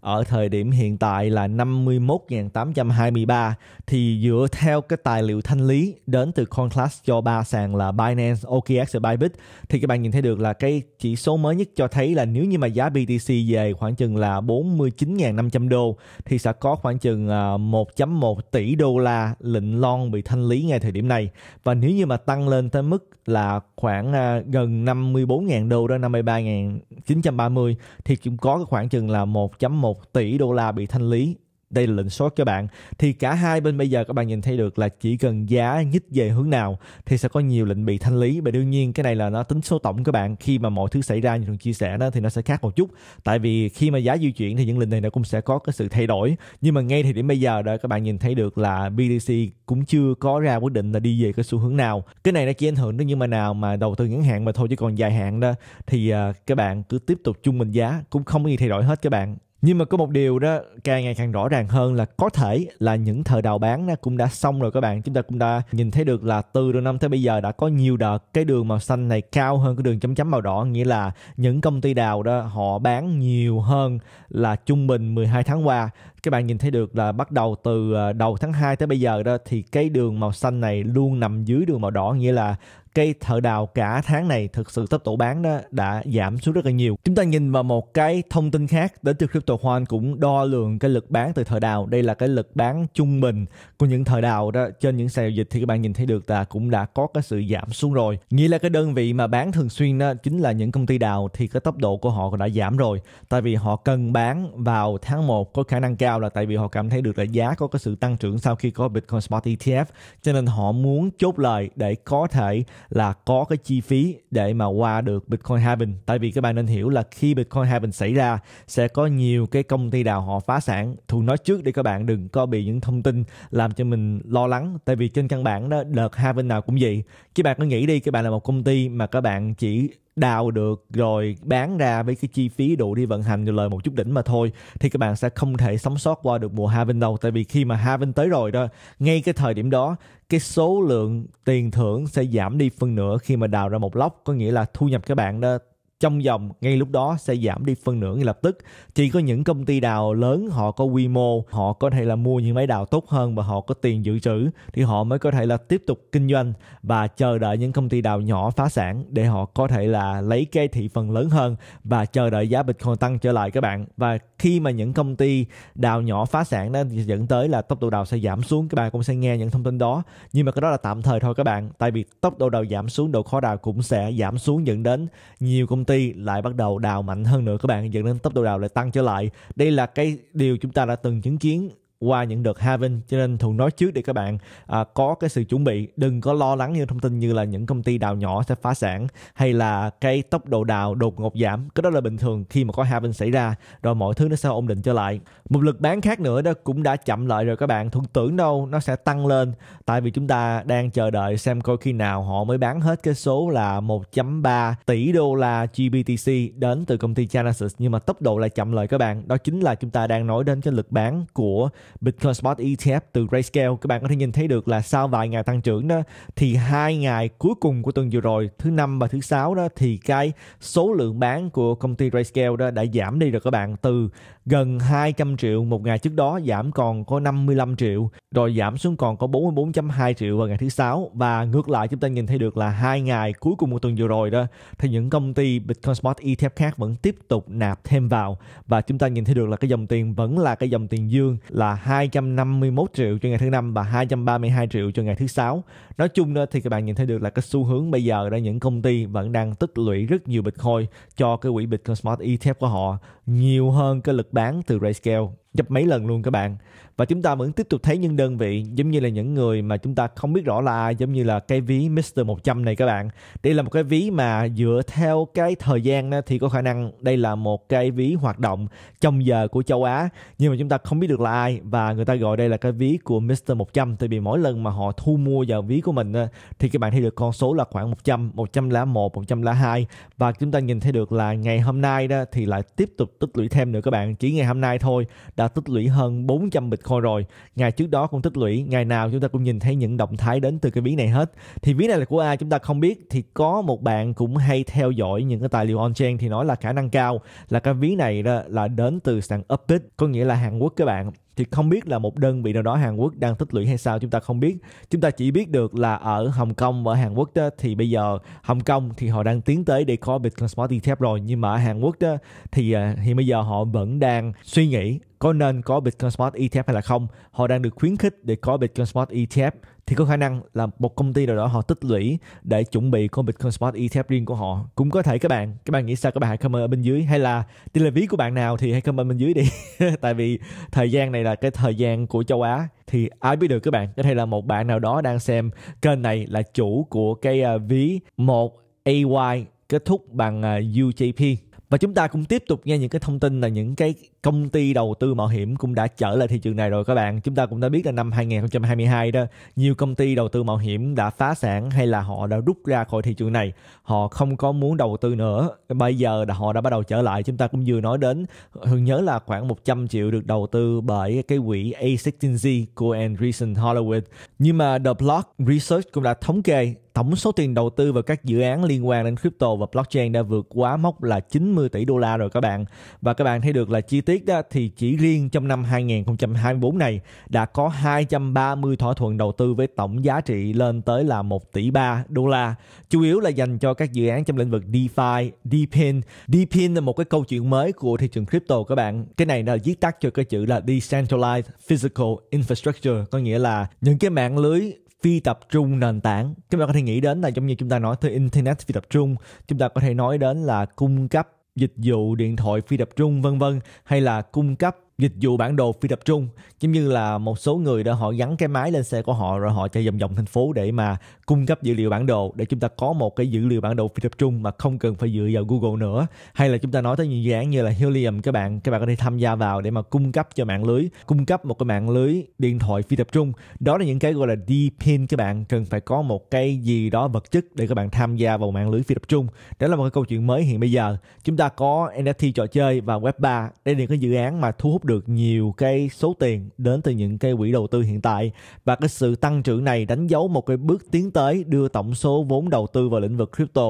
[SPEAKER 1] ở thời điểm hiện tại là 51.823 thì dựa theo cái tài liệu thanh lý đến từ CoinClass cho ba sàn là Binance, OKX và Bybit thì các bạn nhìn thấy được là cái chỉ số mới nhất cho thấy là nếu như mà giá BTC về khoảng chừng là 49.500 đô thì sẽ có khoảng chừng 1.1 à, tỷ đô la lệnh long bị thanh lý ngay thời điểm này và nếu như mà tăng lên tới mức là là khoảng à, gần 54.000 đô đó 53.930 thì cũng có khoảng chừng là 1.1 tỷ đô la bị thanh lý đây là lệnh short các bạn thì cả hai bên bây giờ các bạn nhìn thấy được là chỉ cần giá nhích về hướng nào thì sẽ có nhiều lệnh bị thanh lý và đương nhiên cái này là nó tính số tổng các bạn khi mà mọi thứ xảy ra như thường chia sẻ đó thì nó sẽ khác một chút tại vì khi mà giá di chuyển thì những lệnh này nó cũng sẽ có cái sự thay đổi nhưng mà ngay thời điểm bây giờ đó các bạn nhìn thấy được là BTC cũng chưa có ra quyết định là đi về cái xu hướng nào cái này nó chỉ ảnh hưởng đến những mà nào mà đầu tư ngắn hạn mà thôi chứ còn dài hạn đó thì à, các bạn cứ tiếp tục chung mình giá cũng không có gì thay đổi hết các bạn nhưng mà có một điều đó càng ngày càng rõ ràng hơn là có thể là những thời đào bán đó cũng đã xong rồi các bạn chúng ta cũng đã nhìn thấy được là từ đầu năm tới bây giờ đã có nhiều đợt cái đường màu xanh này cao hơn cái đường chấm chấm màu đỏ nghĩa là những công ty đào đó họ bán nhiều hơn là trung bình 12 tháng qua các bạn nhìn thấy được là bắt đầu từ ờ, đầu tháng 2 tới bây giờ đó thì cái đường màu xanh này luôn nằm dưới đường màu đỏ nghĩa là cây thợ đào cả tháng này thực sự tốc độ bán đó đã giảm xuống rất là nhiều. Chúng ta nhìn vào một cái thông tin khác đến từ Crypto One cũng đo lường cái lực bán từ thợ đào. Đây là cái lực bán trung bình của những thợ đào đó trên những sàn giao dịch thì các bạn nhìn thấy được là cũng đã có cái sự giảm xuống rồi. Nghĩa là cái đơn vị mà bán thường xuyên đó chính là những công ty đào thì cái tốc độ của họ đã giảm rồi. Tại vì họ cần bán vào tháng 1 có khả năng cao cao là tại vì họ cảm thấy được là giá có cái sự tăng trưởng sau khi có Bitcoin Spot ETF cho nên họ muốn chốt lời để có thể là có cái chi phí để mà qua được Bitcoin halving tại vì các bạn nên hiểu là khi Bitcoin halving xảy ra sẽ có nhiều cái công ty đào họ phá sản thường nói trước để các bạn đừng có bị những thông tin làm cho mình lo lắng tại vì trên căn bản đó đợt halving nào cũng vậy các bạn cứ nghĩ đi các bạn là một công ty mà các bạn chỉ đào được rồi bán ra với cái chi phí đủ đi vận hành rồi lời một chút đỉnh mà thôi thì các bạn sẽ không thể sống sót qua được mùa Haven đâu tại vì khi mà Haven tới rồi đó ngay cái thời điểm đó cái số lượng tiền thưởng sẽ giảm đi phân nửa khi mà đào ra một lóc có nghĩa là thu nhập các bạn đó trong dòng ngay lúc đó sẽ giảm đi phân nửa ngay lập tức chỉ có những công ty đào lớn họ có quy mô họ có thể là mua những máy đào tốt hơn và họ có tiền dự trữ thì họ mới có thể là tiếp tục kinh doanh và chờ đợi những công ty đào nhỏ phá sản để họ có thể là lấy cái thị phần lớn hơn và chờ đợi giá bitcoin tăng trở lại các bạn và khi mà những công ty đào nhỏ phá sản nó dẫn tới là tốc độ đào sẽ giảm xuống các bạn cũng sẽ nghe những thông tin đó nhưng mà cái đó là tạm thời thôi các bạn tại vì tốc độ đào giảm xuống độ khó đào cũng sẽ giảm xuống dẫn đến nhiều công ty ty lại bắt đầu đào mạnh hơn nữa các bạn dẫn đến tốc độ đào lại tăng trở lại đây là cái điều chúng ta đã từng chứng kiến qua những đợt halving cho nên thường nói trước để các bạn à, có cái sự chuẩn bị đừng có lo lắng những thông tin như là những công ty đào nhỏ sẽ phá sản hay là cái tốc độ đào đột ngột giảm cái đó là bình thường khi mà có halving xảy ra rồi mọi thứ nó sẽ ổn định trở lại một lực bán khác nữa đó cũng đã chậm lại rồi các bạn thường tưởng đâu nó sẽ tăng lên tại vì chúng ta đang chờ đợi xem coi khi nào họ mới bán hết cái số là 1.3 tỷ đô la GBTC đến từ công ty Genesis nhưng mà tốc độ lại chậm lại các bạn đó chính là chúng ta đang nói đến cái lực bán của Bitcoin Spot ETF từ Grayscale các bạn có thể nhìn thấy được là sau vài ngày tăng trưởng đó thì hai ngày cuối cùng của tuần vừa rồi thứ năm và thứ sáu đó thì cái số lượng bán của công ty Grayscale đó đã giảm đi rồi các bạn từ gần 200 triệu một ngày trước đó giảm còn có 55 triệu rồi giảm xuống còn có 44.2 triệu vào ngày thứ sáu và ngược lại chúng ta nhìn thấy được là hai ngày cuối cùng của tuần vừa rồi đó thì những công ty Bitcoin Spot ETF khác vẫn tiếp tục nạp thêm vào và chúng ta nhìn thấy được là cái dòng tiền vẫn là cái dòng tiền dương là 251 triệu cho ngày thứ năm và 232 triệu cho ngày thứ sáu. Nói chung đó thì các bạn nhìn thấy được là cái xu hướng bây giờ đó những công ty vẫn đang tích lũy rất nhiều Bitcoin cho cái quỹ Bitcoin Smart ETF của họ nhiều hơn cái lực bán từ Grayscale gấp mấy lần luôn các bạn và chúng ta vẫn tiếp tục thấy những đơn vị giống như là những người mà chúng ta không biết rõ là ai giống như là cái ví Mr 100 này các bạn đây là một cái ví mà dựa theo cái thời gian thì có khả năng đây là một cái ví hoạt động trong giờ của châu Á nhưng mà chúng ta không biết được là ai và người ta gọi đây là cái ví của Mr 100 tại vì mỗi lần mà họ thu mua vào ví của mình thì các bạn thấy được con số là khoảng 100 lá 102 và chúng ta nhìn thấy được là ngày hôm nay đó thì lại tiếp tục tích lũy thêm nữa các bạn chỉ ngày hôm nay thôi đã tích lũy hơn 400 bịch khôi rồi ngày trước đó cũng tích lũy ngày nào chúng ta cũng nhìn thấy những động thái đến từ cái ví này hết thì ví này là của ai chúng ta không biết thì có một bạn cũng hay theo dõi những cái tài liệu on chain thì nói là khả năng cao là cái ví này đó là đến từ sàn Upbit có nghĩa là Hàn Quốc các bạn thì không biết là một đơn vị nào đó Hàn Quốc đang tích lũy hay sao chúng ta không biết chúng ta chỉ biết được là ở Hồng Kông và ở Hàn Quốc đó, thì bây giờ Hồng Kông thì họ đang tiến tới để có Bitcoin Smart ETF rồi nhưng mà ở Hàn Quốc đó, thì à, hiện bây giờ họ vẫn đang suy nghĩ có nên có Bitcoin Spot ETF hay là không họ đang được khuyến khích để có Bitcoin Spot ETF thì có khả năng là một công ty nào đó họ tích lũy để chuẩn bị con Bitcoin Spot ETF riêng của họ cũng có thể các bạn các bạn nghĩ sao các bạn hãy comment ở bên dưới hay là tin lệ ví của bạn nào thì hãy comment bên dưới đi tại vì thời gian này là cái thời gian của châu Á thì ai biết được các bạn có thể là một bạn nào đó đang xem kênh này là chủ của cái à, ví một AY kết thúc bằng à, UJP và chúng ta cũng tiếp tục nghe những cái thông tin là những cái công ty đầu tư mạo hiểm cũng đã trở lại thị trường này rồi các bạn. Chúng ta cũng đã biết là năm 2022 đó, nhiều công ty đầu tư mạo hiểm đã phá sản hay là họ đã rút ra khỏi thị trường này. Họ không có muốn đầu tư nữa. Bây giờ là họ đã bắt đầu trở lại. Chúng ta cũng vừa nói đến, Hương nhớ là khoảng 100 triệu được đầu tư bởi cái quỹ A16Z của Andreessen Horowitz. Nhưng mà The Block Research cũng đã thống kê tổng số tiền đầu tư vào các dự án liên quan đến crypto và blockchain đã vượt quá mốc là 90 tỷ đô la rồi các bạn. Và các bạn thấy được là chi tiết đó thì chỉ riêng trong năm 2024 này đã có 230 thỏa thuận đầu tư với tổng giá trị lên tới là 1 tỷ 3 đô la, chủ yếu là dành cho các dự án trong lĩnh vực DeFi, DePin. DePin là một cái câu chuyện mới của thị trường crypto các bạn. Cái này là viết tắt cho cái chữ là Decentralized Physical Infrastructure, có nghĩa là những cái mạng lưới phi tập trung nền tảng chúng ta có thể nghĩ đến là giống như chúng ta nói tới internet phi tập trung chúng ta có thể nói đến là cung cấp dịch vụ điện thoại phi tập trung vân vân hay là cung cấp dịch vụ bản đồ phi tập trung giống như là một số người đã họ gắn cái máy lên xe của họ rồi họ chạy vòng vòng thành phố để mà cung cấp dữ liệu bản đồ để chúng ta có một cái dữ liệu bản đồ phi tập trung mà không cần phải dựa vào Google nữa hay là chúng ta nói tới những dự án như là Helium các bạn các bạn có thể tham gia vào để mà cung cấp cho mạng lưới cung cấp một cái mạng lưới điện thoại phi tập trung đó là những cái gọi là D-pin các bạn cần phải có một cái gì đó vật chất để các bạn tham gia vào mạng lưới phi tập trung đó là một cái câu chuyện mới hiện bây giờ chúng ta có NFT trò chơi và web 3 đây là những cái dự án mà thu hút được nhiều cái số tiền đến từ những cái quỹ đầu tư hiện tại và cái sự tăng trưởng này đánh dấu một cái bước tiến tới đưa tổng số vốn đầu tư vào lĩnh vực crypto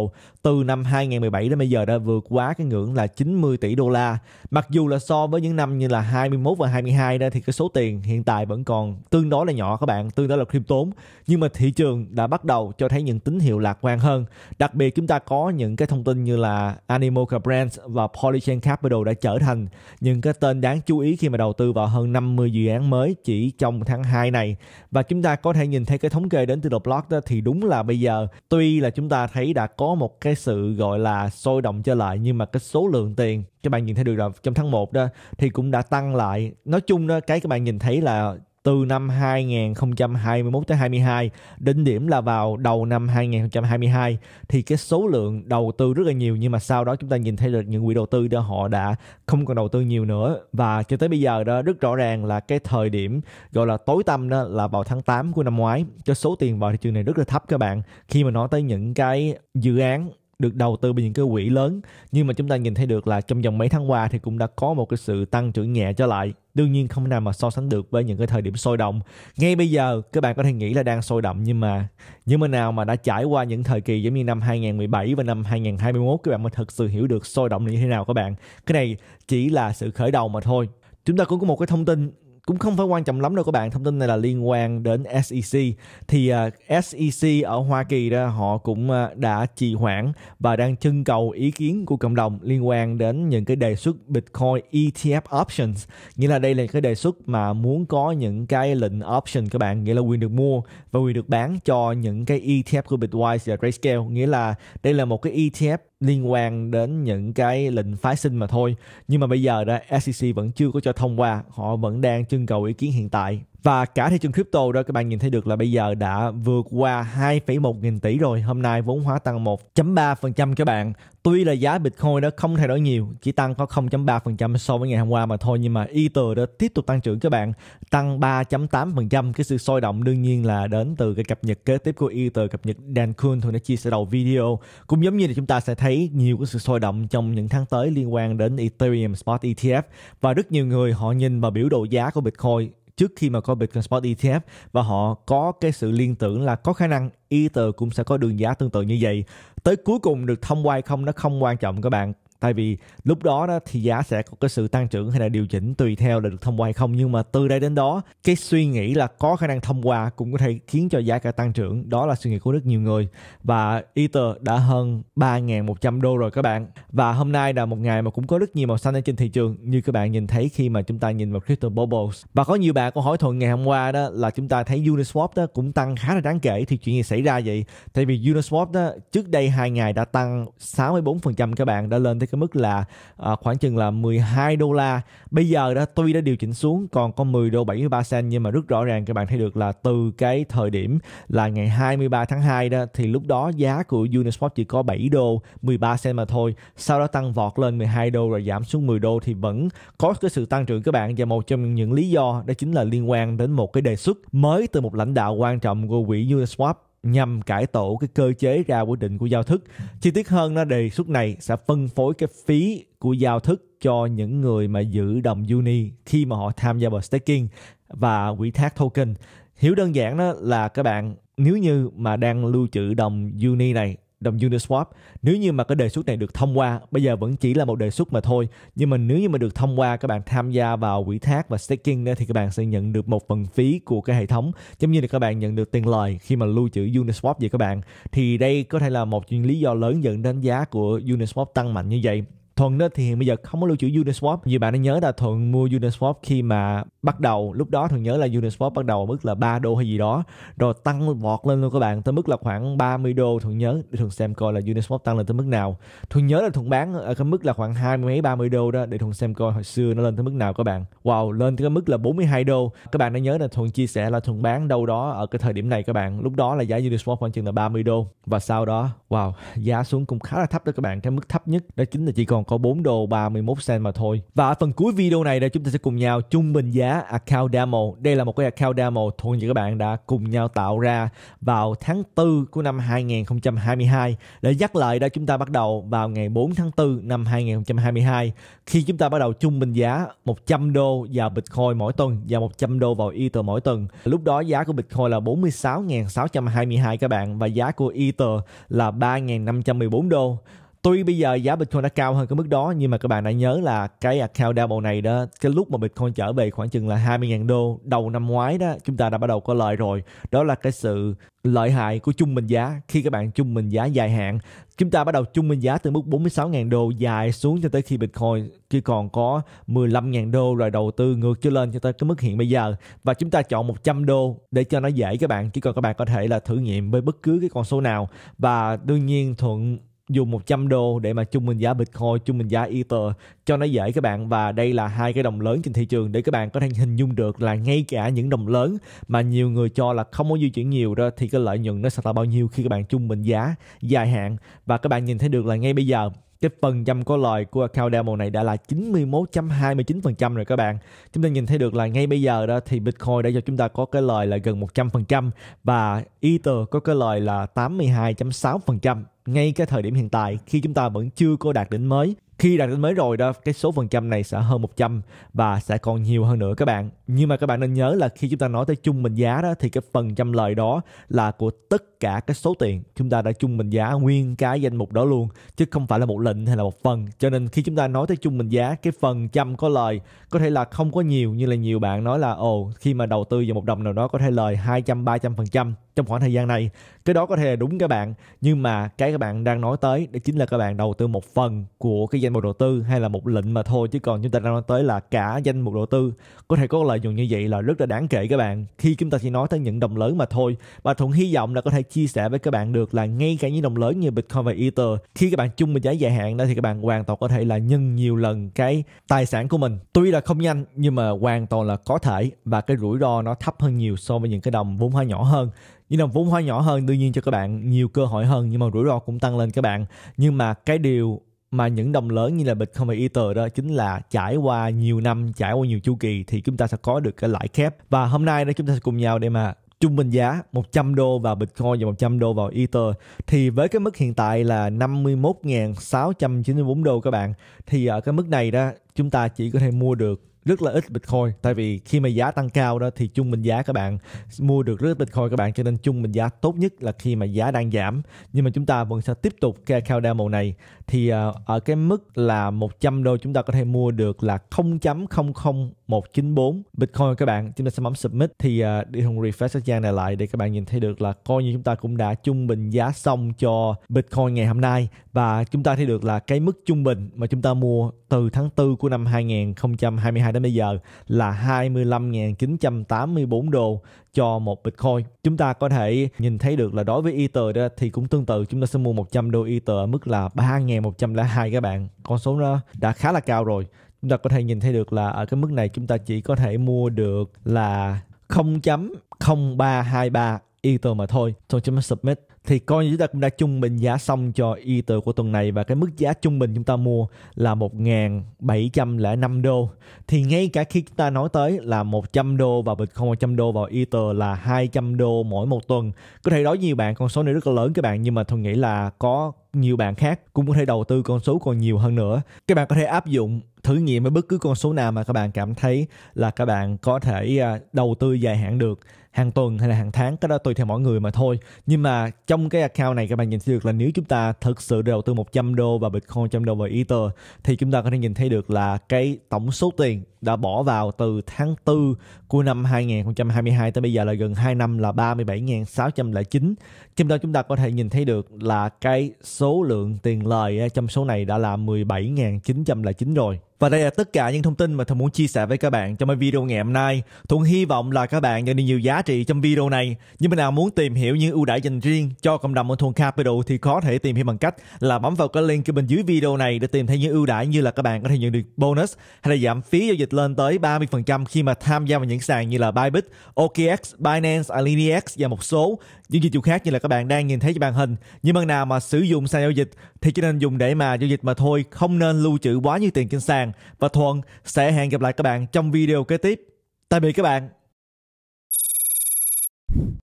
[SPEAKER 1] từ năm 2017 đến bây giờ đã vượt quá cái ngưỡng là 90 tỷ đô la. Mặc dù là so với những năm như là 21 và 22 đó thì cái số tiền hiện tại vẫn còn tương đối là nhỏ các bạn, tương đối là khiêm tốn, nhưng mà thị trường đã bắt đầu cho thấy những tín hiệu lạc quan hơn. Đặc biệt chúng ta có những cái thông tin như là Animoca Brands và Polychain Capital đã trở thành những cái tên đáng chú ý khi mà đầu tư vào hơn 50 dự án mới chỉ trong tháng 2 này. Và chúng ta có thể nhìn thấy cái thống kê đến từ The Block đó thì đúng là bây giờ tuy là chúng ta thấy đã có một cái sự gọi là sôi động trở lại nhưng mà cái số lượng tiền các bạn nhìn thấy được là trong tháng 1 đó thì cũng đã tăng lại. Nói chung đó cái các bạn nhìn thấy là từ năm 2021 tới 22 đỉnh điểm là vào đầu năm 2022 thì cái số lượng đầu tư rất là nhiều nhưng mà sau đó chúng ta nhìn thấy được những quỹ đầu tư đó họ đã không còn đầu tư nhiều nữa và cho tới bây giờ đó rất rõ ràng là cái thời điểm gọi là tối tâm đó là vào tháng 8 của năm ngoái cho số tiền vào thị trường này rất là thấp các bạn khi mà nói tới những cái dự án được đầu tư bởi những cái quỹ lớn nhưng mà chúng ta nhìn thấy được là trong vòng mấy tháng qua thì cũng đã có một cái sự tăng trưởng nhẹ trở lại đương nhiên không nào mà so sánh được với những cái thời điểm sôi động ngay bây giờ các bạn có thể nghĩ là đang sôi động nhưng mà nhưng mà nào mà đã trải qua những thời kỳ giống như năm 2017 và năm 2021 các bạn mới thật sự hiểu được sôi động như thế nào các bạn cái này chỉ là sự khởi đầu mà thôi chúng ta cũng có một cái thông tin cũng không phải quan trọng lắm đâu các bạn thông tin này là liên quan đến SEC thì uh, à, SEC ở Hoa Kỳ đó họ cũng uh, đã trì hoãn và đang trưng cầu ý kiến của cộng đồng liên quan đến những cái đề xuất Bitcoin ETF options nghĩa là đây là cái đề xuất mà muốn có những cái lệnh option các bạn nghĩa là quyền được mua và quyền được bán cho những cái ETF của Bitwise và Grayscale nghĩa là đây là một cái ETF liên quan đến những cái lệnh phái sinh mà thôi nhưng mà bây giờ đó SEC vẫn chưa có cho thông qua họ vẫn đang trưng cầu ý kiến hiện tại và cả thị trường crypto đó các bạn nhìn thấy được là bây giờ đã vượt qua 2,1 nghìn tỷ rồi. Hôm nay vốn hóa tăng 1.3% các bạn. Tuy là giá Bitcoin đó không thay đổi nhiều, chỉ tăng có 0.3% so với ngày hôm qua mà thôi nhưng mà Ether đã tiếp tục tăng trưởng các bạn, tăng 3.8%. Cái sự sôi động đương nhiên là đến từ cái cập nhật kế tiếp của Ether, cập nhật Dan Kuhn thường đã chia sẻ đầu video. Cũng giống như là chúng ta sẽ thấy nhiều cái sự sôi động trong những tháng tới liên quan đến Ethereum Spot ETF và rất nhiều người họ nhìn vào biểu đồ giá của Bitcoin trước khi mà có Bitcoin Spot ETF và họ có cái sự liên tưởng là có khả năng Ether cũng sẽ có đường giá tương tự như vậy. Tới cuối cùng được thông qua hay không nó không quan trọng các bạn tại vì lúc đó đó thì giá sẽ có cái sự tăng trưởng hay là điều chỉnh tùy theo là được thông qua hay không nhưng mà từ đây đến đó cái suy nghĩ là có khả năng thông qua cũng có thể khiến cho giá cả tăng trưởng đó là suy nghĩ của rất nhiều người và Ether đã hơn 3.100 đô rồi các bạn và hôm nay là một ngày mà cũng có rất nhiều màu xanh ở trên thị trường như các bạn nhìn thấy khi mà chúng ta nhìn vào crypto bubbles và có nhiều bạn có hỏi thuận ngày hôm qua đó là chúng ta thấy Uniswap đó cũng tăng khá là đáng kể thì chuyện gì xảy ra vậy tại vì Uniswap đó trước đây hai ngày đã tăng 64% các bạn đã lên tới cái mức là à, khoảng chừng là 12 đô la bây giờ đã tuy đã điều chỉnh xuống còn có 10 đô 73 cent nhưng mà rất rõ ràng các bạn thấy được là từ cái thời điểm là ngày 23 tháng 2 đó thì lúc đó giá của Uniswap chỉ có 7 đô 13 cent mà thôi sau đó tăng vọt lên 12 đô rồi giảm xuống 10 đô thì vẫn có cái sự tăng trưởng các bạn và một trong những lý do đó chính là liên quan đến một cái đề xuất mới từ một lãnh đạo quan trọng của quỹ Uniswap nhằm cải tổ cái cơ chế ra quy định của giao thức. Chi tiết hơn nó đề xuất này sẽ phân phối cái phí của giao thức cho những người mà giữ đồng uni khi mà họ tham gia vào staking và quỹ thác token. Hiểu đơn giản đó là các bạn nếu như mà đang lưu trữ đồng uni này đồng Uniswap nếu như mà cái đề xuất này được thông qua bây giờ vẫn chỉ là một đề xuất mà thôi nhưng mà nếu như mà được thông qua các bạn tham gia vào quỹ thác và staking thì các bạn sẽ nhận được một phần phí của cái hệ thống giống như là các bạn nhận được tiền lời khi mà lưu trữ Uniswap vậy các bạn thì đây có thể là một chuyện lý do lớn dẫn đến giá của Uniswap tăng mạnh như vậy Thuận đó thì hiện bây giờ không có lưu trữ Uniswap như bạn đã nhớ là Thuận mua Uniswap khi mà bắt đầu lúc đó Thuận nhớ là Uniswap bắt đầu ở mức là 3 đô hay gì đó rồi tăng vọt lên luôn các bạn tới mức là khoảng 30 đô Thuận nhớ để Thuận xem coi là Uniswap tăng lên tới mức nào Thuận nhớ là Thuận bán ở cái mức là khoảng 20 mấy 30 đô đó để Thuận xem coi hồi xưa nó lên tới mức nào các bạn wow lên tới cái mức là 42 đô các bạn đã nhớ là Thuận chia sẻ là Thuận bán đâu đó ở cái thời điểm này các bạn lúc đó là giá Uniswap khoảng chừng là 30 đô và sau đó wow giá xuống cũng khá là thấp đó các bạn cái mức thấp nhất đó chính là chỉ còn có 4 đô 31 cent mà thôi. Và ở phần cuối video này đây chúng ta sẽ cùng nhau trung bình giá account demo. Đây là một cái account demo thuộc những các bạn đã cùng nhau tạo ra vào tháng 4 của năm 2022. Để nhắc lại đây chúng ta bắt đầu vào ngày 4 tháng 4 năm 2022 khi chúng ta bắt đầu trung bình giá 100 đô vào Bitcoin mỗi tuần và 100 đô vào Ether mỗi tuần. Lúc đó giá của Bitcoin là 46.622 các bạn và giá của Ether là 3.514 đô tuy bây giờ giá Bitcoin đã cao hơn cái mức đó nhưng mà các bạn đã nhớ là cái account double này đó cái lúc mà Bitcoin trở về khoảng chừng là 20.000 đô đầu năm ngoái đó chúng ta đã bắt đầu có lời rồi đó là cái sự lợi hại của chung bình giá khi các bạn chung bình giá dài hạn chúng ta bắt đầu chung bình giá từ mức 46.000 đô dài xuống cho tới khi Bitcoin chỉ còn có 15.000 đô rồi đầu tư ngược trở lên cho tới cái mức hiện bây giờ và chúng ta chọn 100 đô để cho nó dễ các bạn chỉ còn các bạn có thể là thử nghiệm với bất cứ cái con số nào và đương nhiên thuận dùng 100 đô để mà chung bình giá Bitcoin, chung bình giá Ether cho nó dễ các bạn và đây là hai cái đồng lớn trên thị trường để các bạn có thể hình dung được là ngay cả những đồng lớn mà nhiều người cho là không có di chuyển nhiều đó thì cái lợi nhuận nó sẽ là bao nhiêu khi các bạn chung bình giá dài hạn và các bạn nhìn thấy được là ngay bây giờ cái phần trăm có lời của account demo này đã là 91.29% rồi các bạn. Chúng ta nhìn thấy được là ngay bây giờ đó thì Bitcoin đã cho chúng ta có cái lời là gần 100% và Ether có cái lời là 82.6% ngay cái thời điểm hiện tại khi chúng ta vẫn chưa có đạt đỉnh mới khi đạt đến mới rồi đó cái số phần trăm này sẽ hơn 100 và sẽ còn nhiều hơn nữa các bạn nhưng mà các bạn nên nhớ là khi chúng ta nói tới chung bình giá đó thì cái phần trăm lời đó là của tất cả cái số tiền chúng ta đã chung bình giá nguyên cái danh mục đó luôn chứ không phải là một lệnh hay là một phần cho nên khi chúng ta nói tới chung bình giá cái phần trăm có lời có thể là không có nhiều như là nhiều bạn nói là ồ khi mà đầu tư vào một đồng nào đó có thể lời 200 300 phần trăm trong khoảng thời gian này cái đó có thể là đúng các bạn nhưng mà cái các bạn đang nói tới đó chính là các bạn đầu tư một phần của cái danh danh mục đầu tư hay là một lệnh mà thôi chứ còn chúng ta đang nói tới là cả danh mục đầu tư có thể có lợi nhuận như vậy là rất là đáng kể các bạn khi chúng ta chỉ nói tới những đồng lớn mà thôi và thuận hy vọng là có thể chia sẻ với các bạn được là ngay cả những đồng lớn như bitcoin và ether khi các bạn chung với giá dài hạn đó thì các bạn hoàn toàn có thể là nhân nhiều lần cái tài sản của mình tuy là không nhanh nhưng mà hoàn toàn là có thể và cái rủi ro nó thấp hơn nhiều so với những cái đồng vốn hóa nhỏ hơn những đồng vốn hóa nhỏ hơn đương nhiên cho các bạn nhiều cơ hội hơn nhưng mà rủi ro cũng tăng lên các bạn nhưng mà cái điều mà những đồng lớn như là Bitcoin Ether đó chính là trải qua nhiều năm trải qua nhiều chu kỳ thì chúng ta sẽ có được cái lãi kép và hôm nay đó chúng ta sẽ cùng nhau để mà trung bình giá 100 đô vào Bitcoin và 100 đô vào Ether thì với cái mức hiện tại là 51.694 đô các bạn thì ở cái mức này đó chúng ta chỉ có thể mua được rất là ít Bitcoin tại vì khi mà giá tăng cao đó thì trung bình giá các bạn mua được rất ít Bitcoin các bạn cho nên trung bình giá tốt nhất là khi mà giá đang giảm nhưng mà chúng ta vẫn sẽ tiếp tục cái countdown màu này thì à, ở cái mức là 100 đô chúng ta có thể mua được là 0.00194 Bitcoin các bạn. Chúng ta sẽ bấm submit thì uh, đi hùng refresh cái trang này lại để các bạn nhìn thấy được là coi như chúng ta cũng đã trung bình giá xong cho Bitcoin ngày hôm nay và chúng ta thấy được là cái mức trung bình mà chúng ta mua từ tháng 4 của năm 2022 đến bây giờ là 25.984 đô cho một Bitcoin. Chúng ta có thể nhìn thấy được là đối với Ether đó thì cũng tương tự chúng ta sẽ mua 100 đô Ether ở mức là 3.102 các bạn. Con số đó đã khá là cao rồi. Chúng ta có thể nhìn thấy được là ở cái mức này chúng ta chỉ có thể mua được là 0.0323 Ether mà thôi. Thôi chúng ta submit thì coi như chúng ta cũng đã trung bình giá xong cho Ether của tuần này và cái mức giá trung bình chúng ta mua là 1.705 đô thì ngay cả khi chúng ta nói tới là 100 đô vào Bitcoin 100 đô vào Ether là 200 đô mỗi một tuần có thể đối nhiều bạn con số này rất là lớn các bạn nhưng mà tôi nghĩ là có nhiều bạn khác cũng có thể đầu tư con số còn nhiều hơn nữa các bạn có thể áp dụng thử nghiệm với bất cứ con số nào mà các bạn cảm thấy là các bạn có thể à, đầu tư dài hạn được hàng tuần hay là hàng tháng cái đó tùy theo mỗi người mà thôi nhưng mà trong cái account này các bạn nhìn thấy được là nếu chúng ta thực sự đầu tư 100 đô vào Bitcoin 100 đô vào Ether thì chúng ta có thể nhìn thấy được là cái tổng số tiền đã bỏ vào từ tháng 4 của năm 2022 tới bây giờ là gần 2 năm là 37.609. Trong đó chúng ta có thể nhìn thấy được là cái số lượng tiền lời trong số này đã là 17.909 rồi. Và đây là tất cả những thông tin mà Thuận muốn chia sẻ với các bạn trong cái video ngày hôm nay. Thuận hy vọng là các bạn nhận được nhiều giá trị trong video này. Nhưng mà nào muốn tìm hiểu những ưu đãi dành riêng cho cộng đồng của Thuận Capital thì có thể tìm hiểu bằng cách là bấm vào cái link bên dưới video này để tìm thấy những ưu đãi như là các bạn có thể nhận được bonus hay là giảm phí giao dịch dịch lên tới 30% khi mà tham gia vào những sàn như là Bybit, OKX, Binance, AlineX và một số những dịch vụ khác như là các bạn đang nhìn thấy trên màn hình. Nhưng bạn nào mà sử dụng sàn giao dịch thì chỉ nên dùng để mà giao dịch mà thôi, không nên lưu trữ quá nhiều tiền trên sàn. Và Thuận sẽ hẹn gặp lại các bạn trong video kế tiếp. Tạm biệt các bạn.